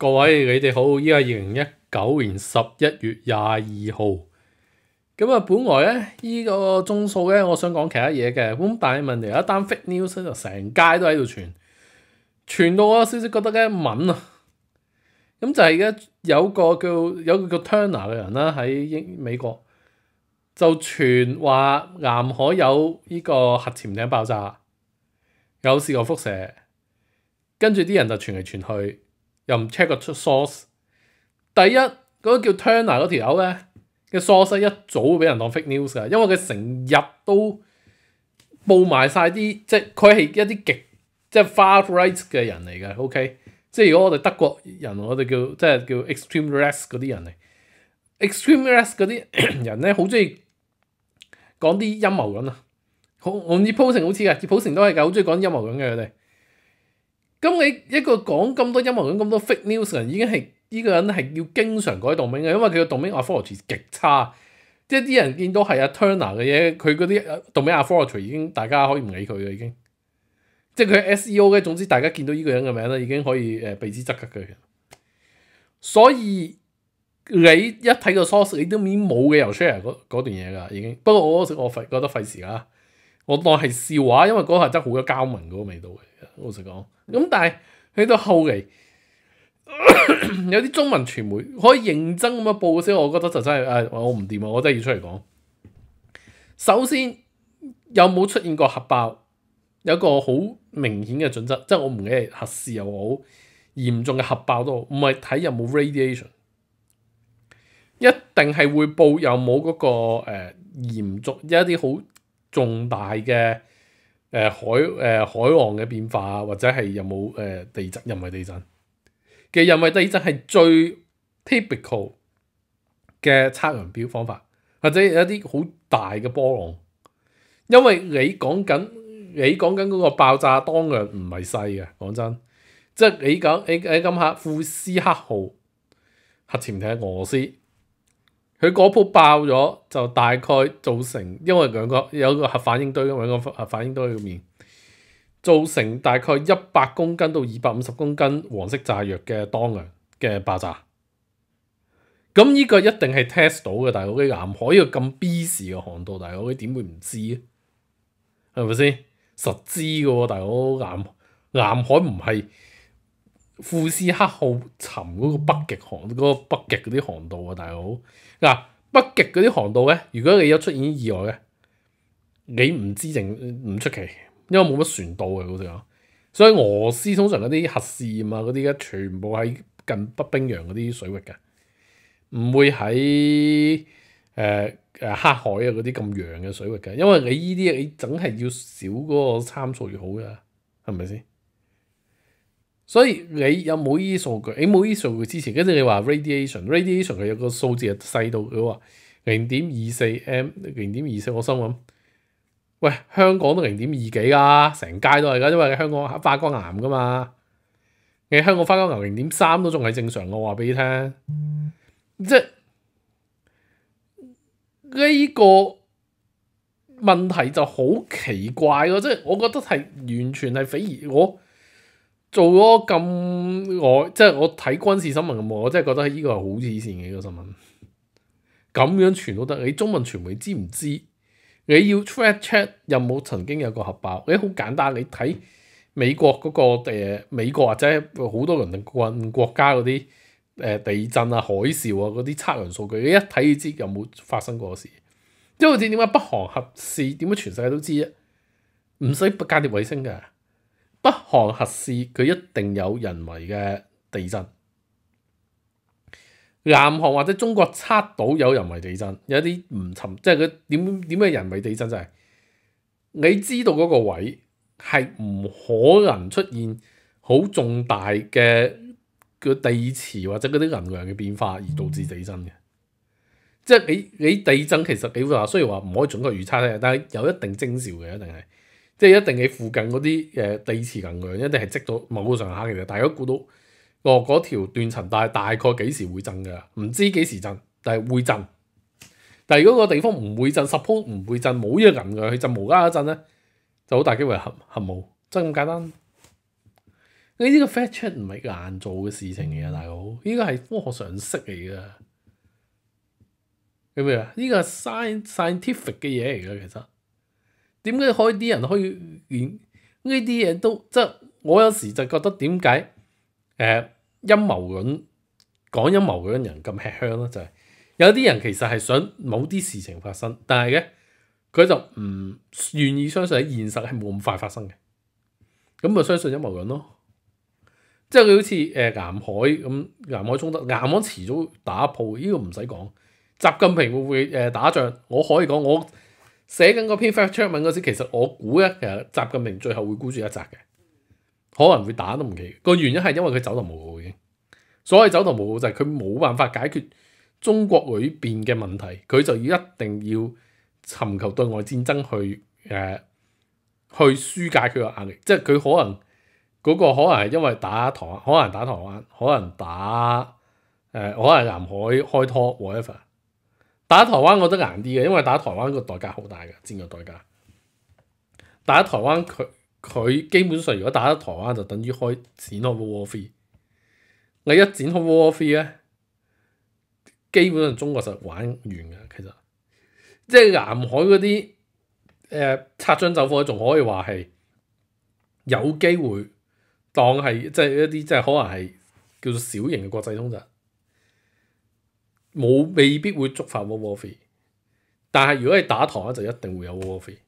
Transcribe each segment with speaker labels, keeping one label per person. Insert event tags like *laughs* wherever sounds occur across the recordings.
Speaker 1: 各位你哋好，依家二零一九年十一月廿二號，咁啊，本來咧依個鐘數咧，我想講其他嘢嘅，咁但係問題有一單 fake news 就成街都喺度傳，傳到我少少覺得咧敏啊，咁就係咧有個叫有個叫 Turner 嘅人啦，喺英美國就傳話南海有呢個核潛艇爆炸，有試過輻射，跟住啲人就傳嚟傳去。又唔 check 個 source？第一嗰個叫 t u r n e r 嗰條友咧嘅 source 一早俾人當 fake news 㗎，因為佢成日都報埋曬啲，即係佢係一啲極即係 far right 嘅人嚟嘅，OK？即係如果我哋德國人，我哋叫即係叫 extreme left 嗰啲人嚟，extreme left 嗰啲 *coughs* 人咧好中意講啲陰謀咁啊！好，我哋普城好似㗎，普城都係㗎，好中意講陰謀咁嘅佢哋。咁你一個講咁多音樂，論咁多 fake news 人已經係呢個人係要經常改動名嘅，因為佢嘅動名 authority 極差。即係啲人見到係阿 Turner 嘅嘢，佢嗰啲動名 authority 已經大家可以唔理佢嘅已經。即係佢 SEO 咧，總之大家見到呢個人嘅名咧已經可以誒避之則吉嘅。所以你一睇個 source，你都已經冇嘅由 share 嗰嗰段嘢㗎已經。不過我我費覺得費事啦，我當係笑話，因為嗰下真係好有膠文嗰個味道嘅。老實講，咁但係去到後嚟有啲中文傳媒可以認真咁樣報嘅時候，我覺得就真係誒，我唔掂，我真係要出嚟講。首先有冇出現過核爆，有一個好明顯嘅準則，即係我唔理核試又好嚴重嘅核爆都好，唔係睇有冇 radiation，一定係會報有冇嗰個誒嚴重一啲好重大嘅。誒海誒海岸嘅變化啊，或者係有冇誒地震？因為地震嘅人為地震係最 typical 嘅測量表方法，或者有一啲好大嘅波浪，因為你講緊你講緊嗰個爆炸當量唔係細嘅。講真，即係你講你你今下富斯克號核潛艇俄斯。佢嗰铺爆咗，就大概造成，因为两个有个核反应堆，因为个核反应堆个面造成大概一百公斤到二百五十公斤黄色炸药嘅当量嘅爆炸。咁呢个一定系 test 到嘅，大佬呢个南海个咁 B 时嘅航道，大佬你点会唔知啊？系咪先？实知嘅喎，大佬南南海唔系。富士克號沉嗰個北極航嗰個北極嗰啲航道啊，大佬嗱北極嗰啲航道咧，如果你有出現意外咧，你唔知净唔出奇，因為冇乜船到嘅嗰種，所以俄斯通常嗰啲核验啊嗰啲咧，全部喺近北冰洋嗰啲水域嘅，唔會喺诶诶黑海啊嗰啲咁洋嘅水域嘅，因為你呢啲你整係要少嗰個參數越好噶，係咪先？所以你有冇呢啲數據？你冇呢啲數據之前，跟住你話 radiation，radiation 佢有個數字係細到佢話零點二四 m，零點二四我心咁。喂，香港都零點二幾啊，成街都係，因為香港花崗岩噶嘛。你香港花崗岩零點三都仲係正常，我話俾你聽，即係呢個問題就好奇怪喎！即係我覺得係完全係匪夷我。做咗咁我即係我睇軍事新聞咁，我真係覺得呢個係好黐前嘅一個新聞。咁樣傳都得，你中文傳媒知唔知？你要 check check 有冇曾經有個核爆？你好簡單，你睇美國嗰個誒美國或者好多人近國家嗰啲诶地震啊、海啸啊嗰啲測量數據，你一睇就知有冇發生過事。即係好似點解北韓核试，點解全世界都知啊？唔使加啲衛星㗎。北韓核試佢一定有人為嘅地震，南韓或者中國測到有人為地震，有啲唔尋，即係佢點點嘅人為地震就係你知道嗰個位係唔可能出現好重大嘅個地磁或者嗰啲能量嘅變化而導致地震嘅，即係你你地震其實你話雖然話唔可以準確預測咧，但係有一定徵兆嘅一定係。即係一定你附近嗰啲誒地磁能量一定係積到某個上下嘅。但係家估到哦嗰條斷層大大概幾時會震㗎？唔知幾時震，但係會震。但係如果個地方唔會震，s u p p o r t 唔會震，冇呢個能量，佢就無啦啦震咧，就好大機會核冚冇，真咁簡單。你呢個 fact check 唔係硬做嘅事情嚟嘅，大佬，呢個係科學常識嚟嘅，明唔明啊？呢個係 science scientific 嘅嘢嚟嘅，其實。點解開啲人可以演呢啲嘢都即係我有時就覺得點解誒陰謀論講陰謀論人咁吃香咧？就係有啲人其實係想某啲事情發生，但係咧佢就唔願意相信喺現實係冇咁快發生嘅，咁咪相信陰謀論咯。即係佢好似誒南海咁，南海衝突，南海遲早打鋪，呢個唔使講。習近平會唔會誒打仗？我可以講我。寫緊個篇 fact check 文嗰時，其實我估咧，其實習近平最後會孤注一集嘅，可能會打都唔奇。個原因係因為佢走投無路已經。所謂走投無路就係佢冇辦法解決中國裏邊嘅問題，佢就一定要尋求對外戰爭去誒去疏解佢個壓力。即係佢可能嗰個可能係因為打台灣，可能打台灣，可能打誒，可能南海開拖 whatever。打台灣我得難啲嘅，因為打台灣個代價好大嘅戰略代價。打台灣佢佢基本上如果打得台灣就等於開開 w o d war three。你一展開 war three 咧，基本上中國就玩完嘅其實。即係南海嗰啲誒拆槍走火仲可以話係有機會當係即係一啲即係可能係叫做小型嘅國際通突。冇未必會觸發鍋鍋 e 但係如果係打台咧，就一定會有鍋鍋 e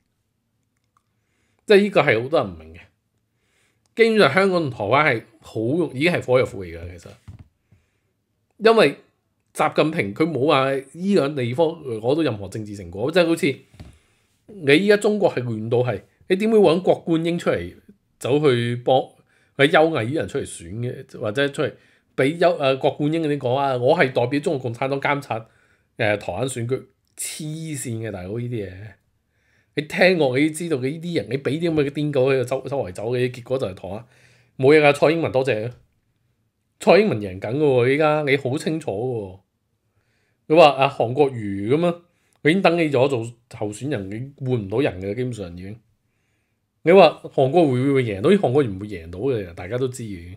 Speaker 1: 即係呢個係好多人唔明嘅，基本上香港同台灣係好容已經係火入腹嚟㗎。其實，因為習近平佢冇話依兩地方攞到任何政治成果，即係好似你依家中國係亂到係，你點會揾郭冠英出嚟走去幫佢優異啲人出嚟選嘅，或者出嚟？俾邱誒郭冠英嗰啲講啊，我係代表中國共產黨監察誒台灣選舉黐線嘅大佬呢啲嘢。你聽我，你知道嘅呢啲人，你俾啲咁嘅顛狗喺度周 *laughs* 周圍走嘅，結果就係台冇嘢噶。蔡英文多謝，蔡英文贏緊嘅喎，依家你好清楚嘅喎。你話啊韓國瑜咁啊，佢已經登你咗做候選人，已換唔到人嘅，基本上已經。你話韓國會唔會贏到？韓國瑜唔會贏到嘅，大家都知嘅。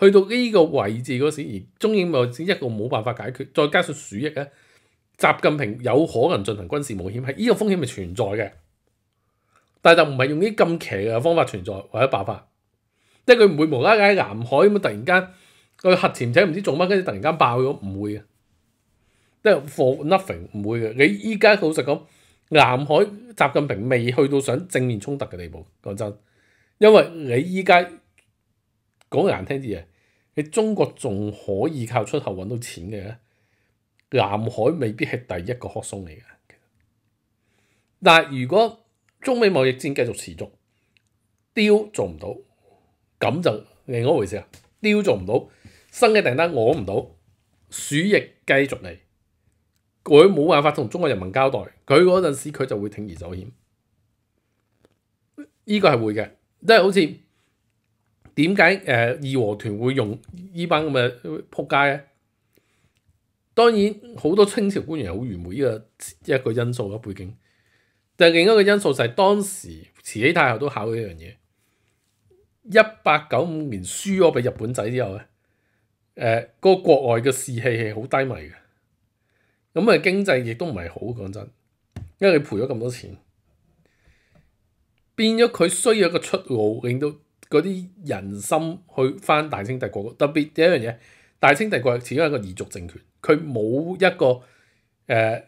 Speaker 1: 去到呢個位置嗰時，而中影又一個冇辦法解決，再加上鼠疫咧，習近平有可能進行軍事冒險，係呢個風險咪存在嘅。但係就唔係用啲咁奇嘅方法存在或者辦法，即係佢唔會無啦啦喺南海咁突然間個核潛艇唔知做乜，跟住突然間爆咗，唔會嘅，即係 for nothing 唔會嘅。你依家老實講，南海習近平未去到想正面衝突嘅地步，講真，因為你依家講難聽啲嘢。你中國仲可以靠出口揾到錢嘅，南海未必係第一個殼松嚟嘅。但係如果中美貿易戰繼續持續，釣做唔到，咁就另一回事啊！釣做唔到，新嘅訂單攞唔到，鼠疫繼續嚟，佢冇辦法同中國人民交代，佢嗰陣時佢就會挺而走險。呢個係會嘅，即係好似。點解誒義和團會用呢班咁嘅撲街咧？當然好多清朝官員好愚昧，呢個一個因素咯，背景。但另一個因素就係當時慈禧太后都考一樣嘢。一八九五年輸咗俾日本仔之後咧，誒個國外嘅士氣係好低迷嘅。咁啊經濟亦都唔係好講真，因為佢賠咗咁多錢，變咗佢需要一個出路，令到。嗰啲人心去翻大清帝國，特別第一樣嘢，大清帝國始終係一個異族政權，佢冇一個誒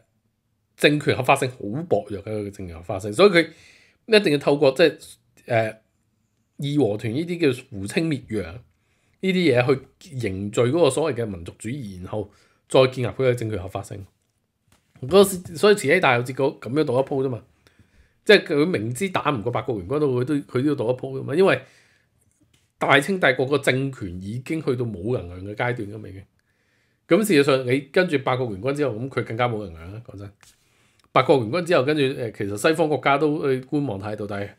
Speaker 1: 政權合法性好薄弱嘅政權合法性，所以佢一定要透過即係誒義和團呢啲叫扶清滅洋呢啲嘢去凝聚嗰個所謂嘅民族主義，然後再建立佢個政權合法性。嗰所以慈禧大有節嗰咁樣度一鋪啫嘛，即係佢明知打唔過八國聯軍都佢都佢都要度一鋪噶嘛，因為。大清帝國個政權已經去到冇能量嘅階段咁樣，咁事實上你跟住八國聯軍之後，咁佢更加冇能量啦。講真，八國聯軍之後跟住其實西方國家都去觀望態度，但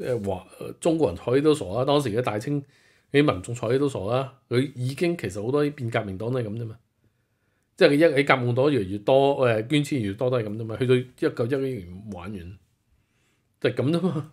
Speaker 1: 係中國人睬都傻啦。當時嘅大清啲民眾睬都傻啦，佢已經其實好多變革命黨都係咁啫嘛，即係佢一喺革命黨越嚟越多，捐錢越多都係咁啫嘛，去到一九一一年玩完就係咁啫嘛。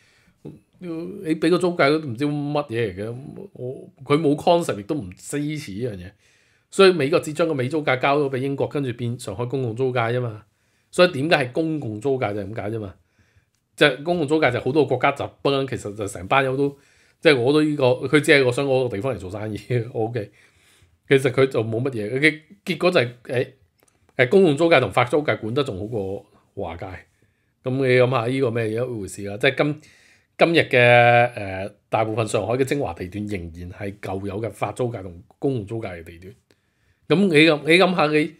Speaker 1: 你俾個租界都唔知乜嘢嚟嘅，我佢冇 concept 亦都唔支持呢樣嘢，所以美國只將個美租界交咗俾英國，跟住變上海公共租界啫嘛。所以點解係公共租界就係咁解啫嘛？即、就公共租界就好多國家集邦，其實就成班友都即係我到呢個，佢只係我想攞個地方嚟做生意。O.K. 其實佢就冇乜嘢，結結果就係誒誒公共租界同法租界管得仲好過華界。咁你諗下呢個咩嘢一回事啦？即係今。今日嘅誒大部分上海嘅精華地段仍然係舊有嘅法租界同公共租界嘅地段。咁你你諗下你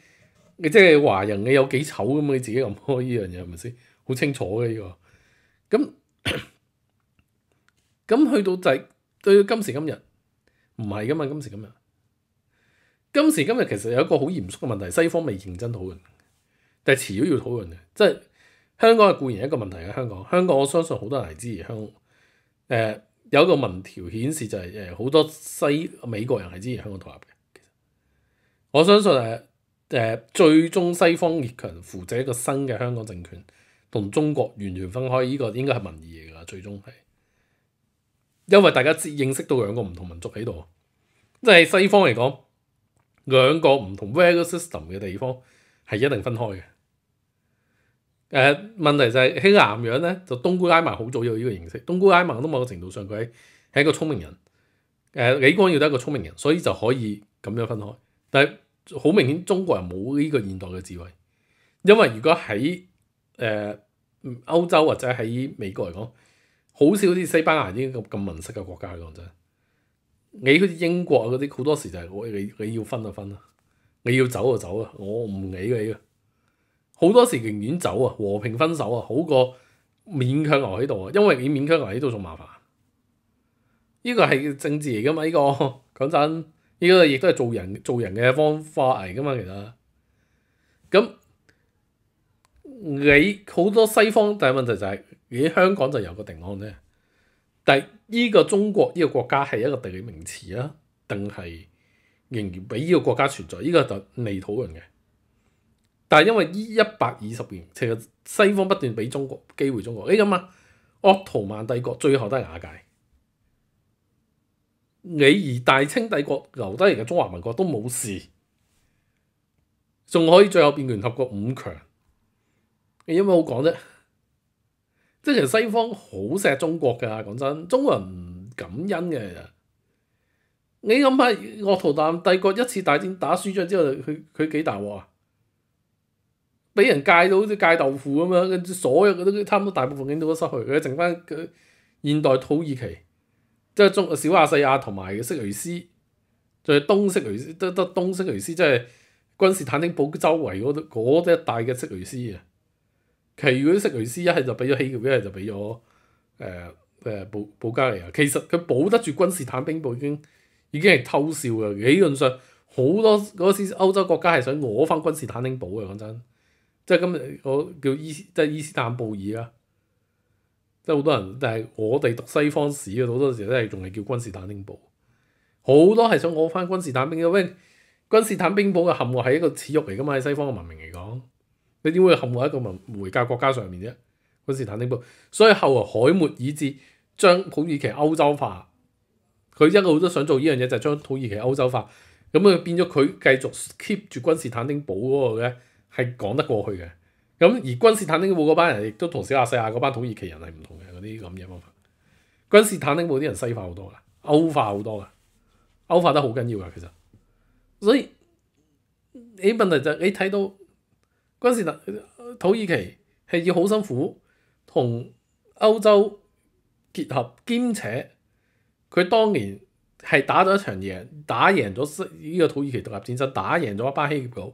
Speaker 1: 你即係華人你有幾醜咁？你自己諗開 *laughs* 呢樣嘢係咪先？好清楚嘅呢個。咁 *coughs* 咁去到就係對今時今日唔係噶嘛？今時今日，今時今日其實有一個好嚴肅嘅問題，西方未認真討論，但係遲早要討論嘅，即係。香港係固然一個問題嘅香港，香港我相信好多人係支持香。誒有個民調顯示就係誒好多西美國人係支持香港獨立嘅。我相信誒誒最終西方列強扶植一個新嘅香港政權，同中國完全分開，呢個應該係民意嚟㗎。最終係因為大家認識到兩個唔同民族喺度，即係西方嚟講兩個唔同 value system 嘅地方係一定分開嘅。誒問題就係喺南洋咧，就東姑埃曼好早有呢個形式。東姑埃曼都某個程度上佢係係一個聰明人，誒李光耀都係一個聰明人，所以就可以咁樣分開。但係好明顯中國人冇呢個現代嘅智慧，因為如果喺誒歐洲或者喺美國嚟講，好少啲西班牙呢個咁文式嘅國家嚟講真。你好似英國嗰啲好多時就係你你要分就分啦，你要走就走啦，我唔理你啊！好多時寧願走啊，和平分手啊，好過勉強留喺度啊，因為你勉強留喺度仲麻煩。呢個係政治嚟噶嘛？呢個嗰真。呢個亦都係做人 *laughs* 做人嘅方法嚟噶嘛？其實，咁你好多西方但一問題就係，你香港就有個定案啫。但係呢個中國呢個國家係一個地理名詞啊，定係仍然俾呢個國家存在？呢個就未討論嘅。但係因為依一百二十年，其實西方不斷俾中國機會中國。你諗下，鄂圖曼帝國最後都係瓦解。你而大清帝國留低嚟嘅中華民國都冇事，仲可以最後變聯合國五強。有咩好講啫？即係其實西方好錫中國㗎，講真，中國人感恩嘅。你諗下，鄂圖曼帝國一次大戰打輸咗之後，佢佢幾大鑊啊？俾人戒到好似戒豆腐咁樣，跟住所有嘅都差唔多大部分景都失去，佢剩翻佢現代土耳其，即係中小亞細亞同埋色雷斯，仲有東色雷斯，得得東色雷斯即係君士坦丁堡周圍嗰嗰啲一帶嘅色雷斯啊。其餘嗰啲色雷斯一係就俾咗希臘，一係就俾咗誒誒保保加利亞。其實佢保得住君士坦丁堡已經已經係偷笑嘅，理論上好多嗰時歐洲國家係想攞翻君士坦丁堡嘅。講真。即係今日我叫伊，即係伊斯坦布爾啊，即係好多人。但係我哋讀西方史嘅好多時都係仲係叫君士坦丁堡，好多係想攞翻君士坦丁堡。喂，君士坦丁堡嘅陷落係一個恥辱嚟噶嘛？喺西方嘅文明嚟講，你點會陷落一個文回教國家上面啫？君士坦丁堡，所以後來海末以至，將土耳其歐洲化。佢一路都想做呢樣嘢，就係將土耳其歐洲化。咁啊變咗佢繼續 keep 住君士坦丁堡嗰個嘅。係講得過去嘅，咁而軍士坦丁堡嗰班人亦都同小亞細亞嗰班土耳其人係唔同嘅嗰啲咁嘅方法。軍士坦丁堡啲人西化好多噶，歐化好多噶，歐化得好緊要噶其實。所以你問題就你睇到軍士坦土耳其係要好辛苦同歐洲結合兼且佢當年係打咗一場贏，打贏咗呢個土耳其獨立戰爭，打贏咗一班希臘佬。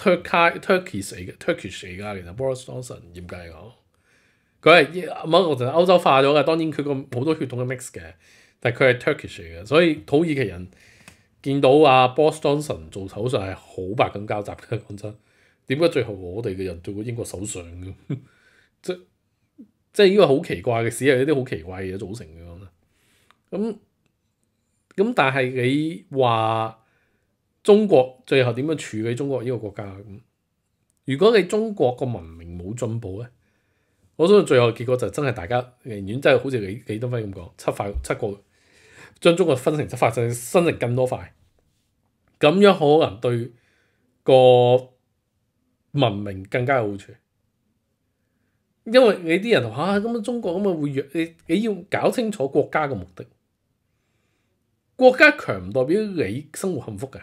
Speaker 1: Turkey 死嘅，Turkey 死㗎。其實 Boris Johnson 嚴格嚟講，佢係係我就係歐洲化咗㗎。當然佢個好多血統嘅 mix 嘅，但係佢係土耳其嘅，所以土耳其人見到阿 Boris Johnson 做首相係好白咁交雜嘅。*laughs* 講真，點解最後我哋嘅人做英國首相嘅？*laughs* 即即係呢個好奇怪嘅事，係一啲好奇怪嘅嘢組成嘅。咁咁，但係你話？中国最后点样处理中国呢个国家？咁，如果你中国個文明冇进步咧，我相信最后结果就真系大家宁愿真系好似李李登辉咁讲，七块七个将中国分成七块，就分成更多块，咁样可能对个文明更加有好处。因为你啲人話咁样中国咁啊会弱，你你要搞清楚国家嘅目的，国家强唔代表你生活幸福嘅。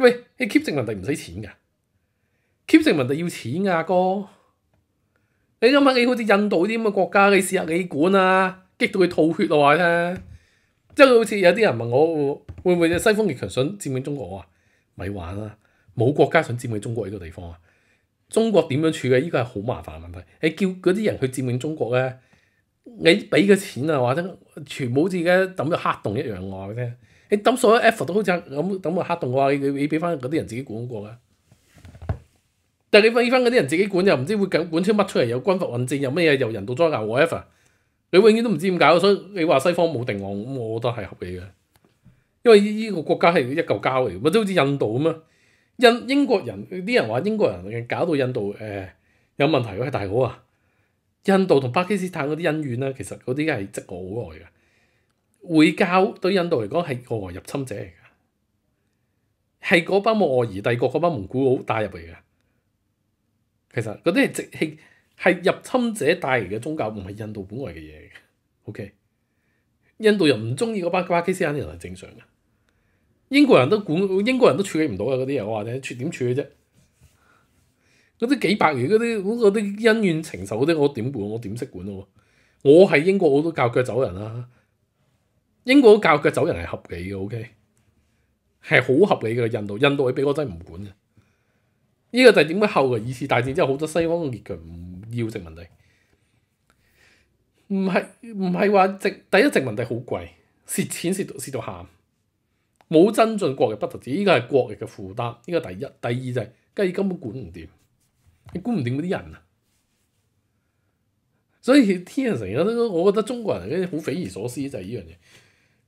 Speaker 1: 喂，你 keep 殖民地唔使錢噶 k e e p 殖民地要錢噶阿哥。你諗下，你，好似印度啲咁嘅國家，你試下你管啊，激到佢吐血啊話啫。即係好似有啲人問我，會唔會西方極強想佔領中國啊？咪玩啦，冇國家想佔領中國呢個地方啊。中國點樣處嘅？呢個係好麻煩嘅問題。你叫嗰啲人去佔領中國咧，你俾嘅錢啊或者全部好似家抌咗黑洞一樣聽。你抌所有 effort 都好似抌抌個黑洞嘅話，你你俾翻嗰啲人自己管過啦。但係你俾翻嗰啲人自己管，又唔知會管管出乜出嚟，有軍國混戰，有咩又人道災難 whatever。你永遠都唔知點解，所以你話西方冇定案，咁我覺得係合理嘅。因為依依個國家係一嚿膠嚟，咪好即好似印度咁啊。印英國人啲人話英國人搞到印度誒有問題喎，係大佬啊！印度同巴基斯坦嗰啲恩怨咧，其實嗰啲係積攞好耐嘅。回教對印度嚟講係外來入侵者嚟㗎，係嗰班莫夷帝國嗰班蒙古佬帶入嚟嘅。其實嗰啲係直係係入侵者帶嚟嘅宗教，唔係印度本來嘅嘢。O K，印度人唔中意嗰班巴基斯坦啲人係正常嘅。英國人都管英國人都處理唔到啊！嗰啲人我話你點處點處啫？嗰啲幾百餘嗰啲嗰啲恩怨情仇嗰啲，我點管？我點識管我係英國我都教腳走人啦。英國教腳走人係合理嘅，OK，係好合理嘅。印度、印度佢俾我真唔管嘅，依個就點解後嘅二次大戰之後好多西方嘅列強唔要殖民地，唔係唔係話殖第一殖民地好貴，蝕錢蝕到蝕到喊，冇增進國力不特止，呢個係國力嘅負擔。呢個第一，第二就係根本管唔掂，你管唔掂嗰啲人啊！所以天人成日都，我覺得中國人咧好匪夷所思就係呢樣嘢。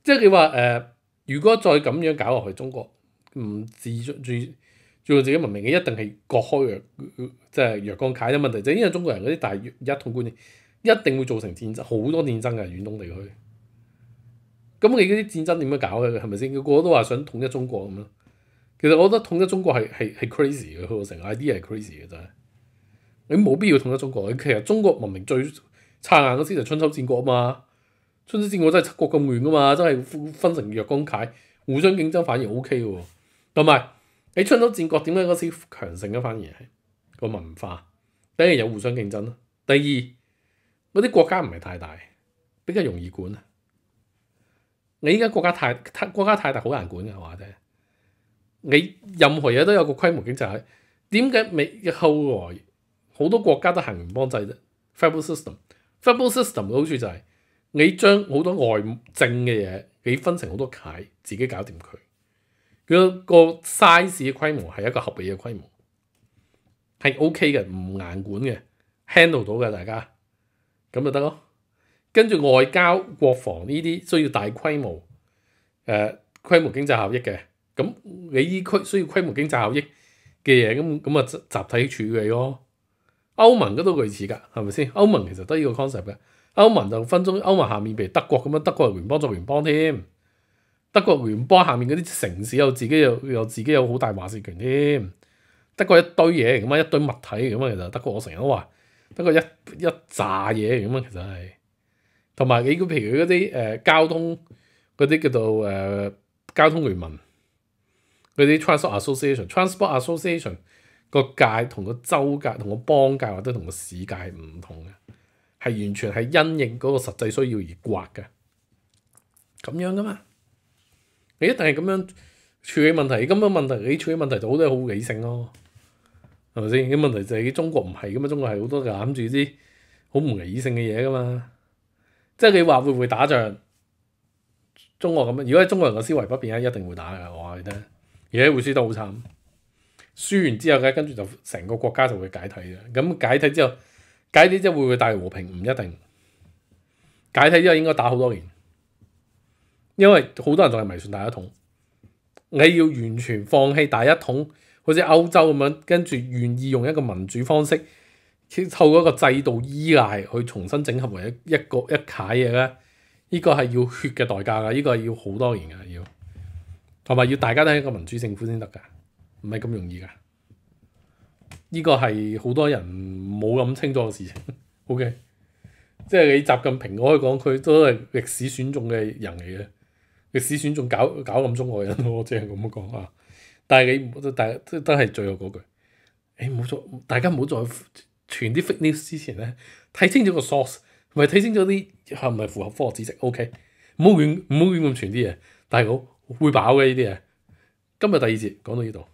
Speaker 1: 即係你話誒，如果再咁樣搞落去，中國唔自最，最，做自己文明嘅一定係割開弱，即係弱解嘅問題就係因為中國人嗰啲大一統觀念，一定會造成戰爭，好多戰爭嘅遠東地區。咁你嗰啲戰爭點樣搞嘅？係咪先？個個都話想統一中國咁咯。其實我覺得統一中國係係係 crazy 嘅，成個 idea 係 crazy 嘅真係。你冇必要統一中國。其實中國文明最燦硬嗰時就春秋戰國啊嘛。春秋戰國真係七國咁亂噶嘛，真係分成若干解，互相競爭反而 O K 喎。同埋你春秋戰國點解嗰時強盛嘅反而係個文化，第一有互相競爭啦，第二嗰啲國家唔係太大，比較容易管啊。你依家國家太太國家太大，好難管嘅話啫。你任何嘢都有個規模經濟，點解美後來好多國家都行聯邦制啫？Federal system，Federal system 好處就係。你將好多外政嘅嘢，你分成好多解，自己搞掂佢。佢個 size 嘅規模係一個合理嘅規模，係 OK 嘅，唔硬管嘅，handle 到嘅，大家咁就得咯。跟住外交、國防呢啲需要大規模，誒規模經濟效益嘅，咁你依區需要規模經濟效益嘅嘢，咁咁啊集體處理咯。歐盟嗰度類似㗎，係咪先？歐盟其實都呢個 concept 嘅。歐盟就分中歐盟下面譬如德國咁樣，德國係聯邦作聯邦添，德國聯邦下面嗰啲城市又自己又又自己有好大話事權添。德國一堆嘢嚟噶嘛，一堆物體嚟噶嘛，其實德國我成日都話，德國一一揸嘢嚟噶嘛，其實係。同埋你估譬如嗰啲誒交通嗰啲叫做誒交通聯盟，嗰啲 transport association、transport association 個界同個州界同個邦界或者同個市界唔同嘅。係完全係因應嗰個實際需要而刮嘅，咁樣噶嘛？你一定係咁樣處理問題，咁樣問題你處理問題就好多好理性咯，係咪先？啲問題就係中國唔係咁啊！中國係好多揀住啲好唔理性嘅嘢噶嘛，即係你話會唔會打仗？中國咁樣，如果係中國人嘅思維不變咧，一定會打嘅，我係覺得，而且會輸得好慘。輸完之後咧，跟住就成個國家就會解體嘅，咁解體之後。解啲之係會唔會帶嚟和平？唔一定。解體之後應該打好多年，因為好多人仲係迷信大一統。你要完全放棄大一統，好似歐洲咁樣，跟住願意用一個民主方式，透過一個制度依賴去重新整合為一個一攤嘢咧，依個係要血嘅代價㗎，依個係要好多年㗎，要同埋要大家都係一個民主政府先得㗎，唔係咁容易㗎。呢個係好多人冇咁清楚嘅事情，O.K.，*laughs* 即係你習近平我可以講，佢都係歷史選中嘅人嚟嘅，歷史選中搞搞咁中國人咯，只係咁講啊。但係你，但係都係最後嗰句，唔好再，大家唔好再傳啲 fake news 之前咧，睇清楚個 source，咪睇清楚啲係咪符合科學知識，O.K.，唔好亂唔好亂咁傳啲嘢，但係好會飽嘅呢啲嘢。今日第二節講到呢度。